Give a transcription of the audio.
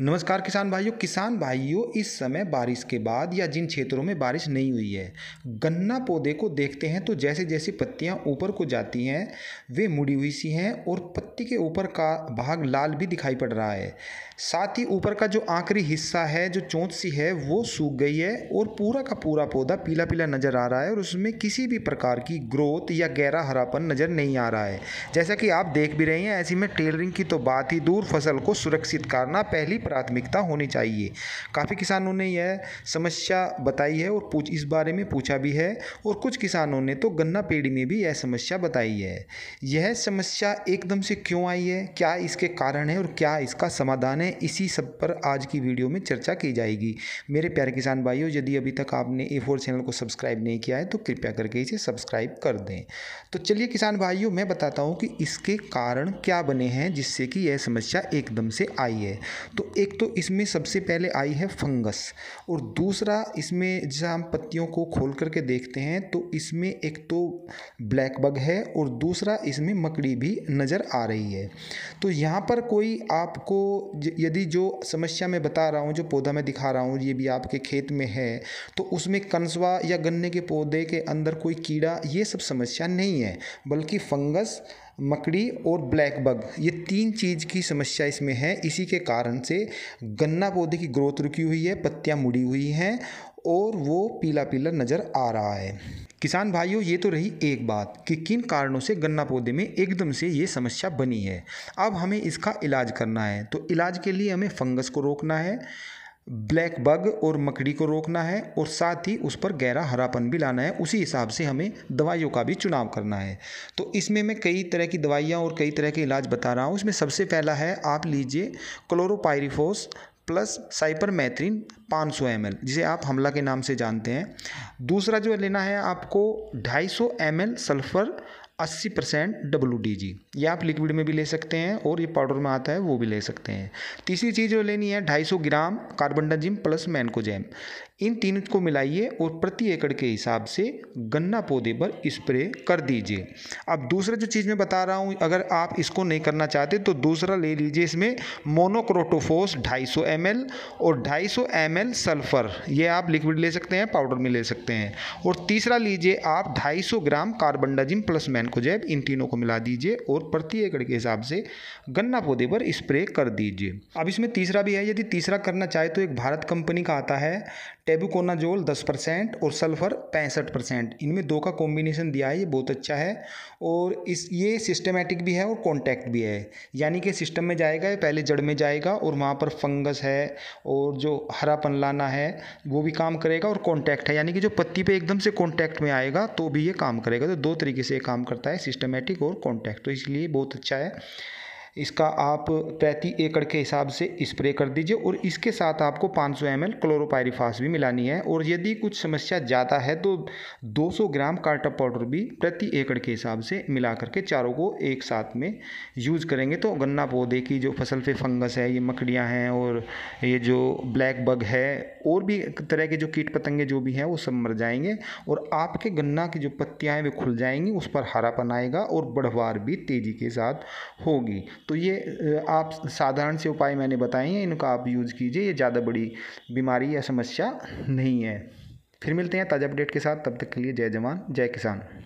नमस्कार किसान भाइयों किसान भाइयों इस समय बारिश के बाद या जिन क्षेत्रों में बारिश नहीं हुई है गन्ना पौधे को देखते हैं तो जैसे जैसे पत्तियां ऊपर को जाती हैं वे मुड़ी हुई सी हैं और पत्ती के ऊपर का भाग लाल भी दिखाई पड़ रहा है साथ ही ऊपर का जो आखिरी हिस्सा है जो चोंच सी है वो सूख गई है और पूरा का पूरा पौधा पीला पीला नज़र आ रहा है और उसमें किसी भी प्रकार की ग्रोथ या गहरा हरापन नज़र नहीं आ रहा है जैसा कि आप देख भी रहे हैं ऐसी में टेलरिंग की तो बात ही दूर फसल को सुरक्षित करना पहली प्राथमिकता होनी चाहिए काफ़ी किसानों ने यह समस्या बताई है और पूछ इस बारे में पूछा भी है और कुछ किसानों ने तो गन्ना पेड़ी में भी यह समस्या बताई है यह समस्या एकदम से क्यों आई है क्या इसके कारण है और क्या इसका समाधान है इसी सब पर आज की वीडियो में चर्चा की जाएगी मेरे प्यारे किसान भाइयों यदि अभी तक आपने ए फोर चैनल को सब्सक्राइब नहीं किया है तो कृपया करके इसे सब्सक्राइब कर दें तो चलिए किसान भाइयों मैं बताता हूँ कि इसके कारण क्या बने हैं जिससे कि यह समस्या एकदम से आई है तो एक तो इसमें सबसे पहले आई है फंगस और दूसरा इसमें जैसा हम पत्तियों को खोल करके देखते हैं तो इसमें एक तो ब्लैक बग है और दूसरा इसमें मकड़ी भी नज़र आ रही है तो यहाँ पर कोई आपको यदि जो समस्या मैं बता रहा हूँ जो पौधा मैं दिखा रहा हूँ ये भी आपके खेत में है तो उसमें कंसवा या गन्ने के पौधे के अंदर कोई कीड़ा ये सब समस्या नहीं है बल्कि फंगस मकड़ी और ब्लैक बग ये तीन चीज़ की समस्या इसमें है इसी के कारण से गन्ना पौधे की ग्रोथ रुकी हुई है पत्तियाँ मुड़ी हुई हैं और वो पीला पीला नज़र आ रहा है किसान भाइयों ये तो रही एक बात कि किन कारणों से गन्ना पौधे में एकदम से ये समस्या बनी है अब हमें इसका इलाज करना है तो इलाज के लिए हमें फंगस को रोकना है ब्लैक बग और मकड़ी को रोकना है और साथ ही उस पर गहरा हरापन भी लाना है उसी हिसाब से हमें दवाइयों का भी चुनाव करना है तो इसमें मैं कई तरह की दवाइयाँ और कई तरह के इलाज बता रहा हूँ इसमें सबसे पहला है आप लीजिए क्लोरोपायरिफोस प्लस पाँच 500 एम जिसे आप हमला के नाम से जानते हैं दूसरा जो लेना है आपको सौ एम सल्फ़र अस्सी परसेंट डब्लू डी जी ये आप लिक्विड में भी ले सकते हैं और ये पाउडर में आता है वो भी ले सकते हैं तीसरी चीज़ जो लेनी है ढाई सौ ग्राम कार्बन डाजिम प्लस मैनकोजैम इन तीन को मिलाइए और प्रति एकड़ के हिसाब से गन्ना पौधे पर स्प्रे कर दीजिए अब दूसरा जो चीज़ मैं बता रहा हूँ अगर आप इसको नहीं करना चाहते तो दूसरा ले लीजिए इसमें मोनोक्रोटोफोस एम एल और एम एल सल्फर ये आप लिक्विड ले सकते हैं पाउडर में ले सकते हैं और तीसरा लीजिए आप सौ ग्राम कार्बन डाजिम प्लस मैन रसायन को जैब इन तीनों को मिला दीजिए और प्रति एकड़ के हिसाब से गन्ना पौधे पर स्प्रे कर दीजिए अब इसमें तीसरा भी है यदि तीसरा करना चाहे तो एक भारत कंपनी का आता है टेबुकोनाजोल दस परसेंट और सल्फ़र पैंसठ परसेंट इनमें दो का कॉम्बिनेशन दिया है ये बहुत अच्छा है और इस ये सिस्टमेटिक भी है और कॉन्टैक्ट भी है यानी कि सिस्टम में जाएगा ये पहले जड़ में जाएगा और वहाँ पर फंगस है और जो हरापन लाना है वो भी काम करेगा और कॉन्टैक्ट है यानी कि जो पत्ती पे एकदम से कॉन्टैक्ट में आएगा तो भी ये काम करेगा तो दो तरीके से ये काम करता है सिस्टमेटिक और कॉन्टैक्ट तो इसलिए बहुत अच्छा है इसका आप प्रति एकड़ के हिसाब से स्प्रे कर दीजिए और इसके साथ आपको 500 सौ एम क्लोरोपायरीफास भी मिलानी है और यदि कुछ समस्या ज़्यादा है तो 200 ग्राम कार्टा पाउडर भी प्रति एकड़ के हिसाब से मिला करके चारों को एक साथ में यूज़ करेंगे तो गन्ना पौधे की जो फसल पे फंगस है ये मकड़ियाँ हैं और ये जो ब्लैक बग है और भी तरह के जो कीट पतंगे जो भी हैं वो सब मर जाएंगे और आपके गन्ना की जो पत्तियाँ हैं वे खुल जाएंगी उस पर हरापन आएगा और बढ़वार भी तेज़ी के साथ होगी तो ये आप साधारण से उपाय मैंने बताए हैं इनका आप यूज़ कीजिए ये ज़्यादा बड़ी बीमारी या समस्या नहीं है फिर मिलते हैं ताज़ा अपडेट के साथ तब तक के लिए जय जवान जय किसान